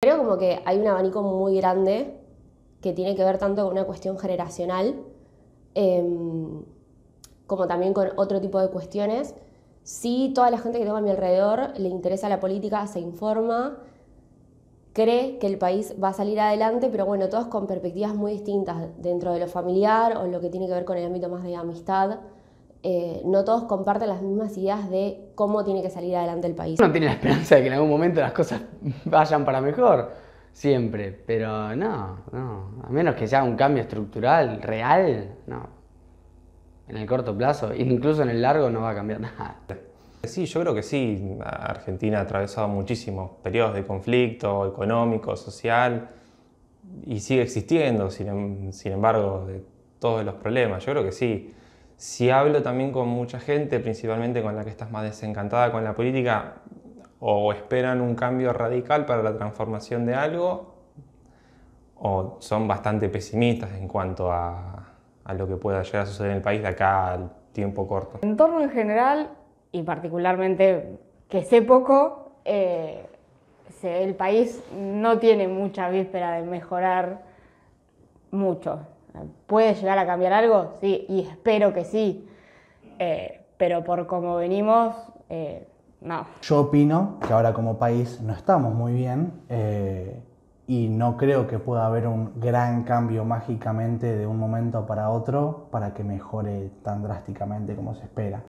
Creo como que hay un abanico muy grande que tiene que ver tanto con una cuestión generacional em, como también con otro tipo de cuestiones. Sí, toda la gente que tengo a mi alrededor le interesa la política, se informa, cree que el país va a salir adelante, pero bueno, todos con perspectivas muy distintas dentro de lo familiar o lo que tiene que ver con el ámbito más de amistad. Eh, no todos comparten las mismas ideas de cómo tiene que salir adelante el país. Uno tiene la esperanza de que en algún momento las cosas vayan para mejor, siempre, pero no, no, a menos que sea un cambio estructural, real, no. En el corto plazo, incluso en el largo, no va a cambiar nada. Sí, yo creo que sí. Argentina ha atravesado muchísimos periodos de conflicto económico, social, y sigue existiendo, sin, em, sin embargo, de todos los problemas. Yo creo que sí. Si hablo también con mucha gente, principalmente con la que estás más desencantada con la política, o esperan un cambio radical para la transformación de algo, o son bastante pesimistas en cuanto a, lo que pueda llegar a suceder en el país de acá al tiempo corto. En torno en general, y particularmente que sé poco, eh, el país no tiene mucha víspera de mejorar mucho. ¿Puede llegar a cambiar algo? Sí, y espero que sí. Eh, pero por cómo venimos, eh, no. Yo opino que ahora como país no estamos muy bien eh, y no creo que pueda haber un gran cambio mágicamente de un momento para otro para que mejore tan drásticamente como se espera.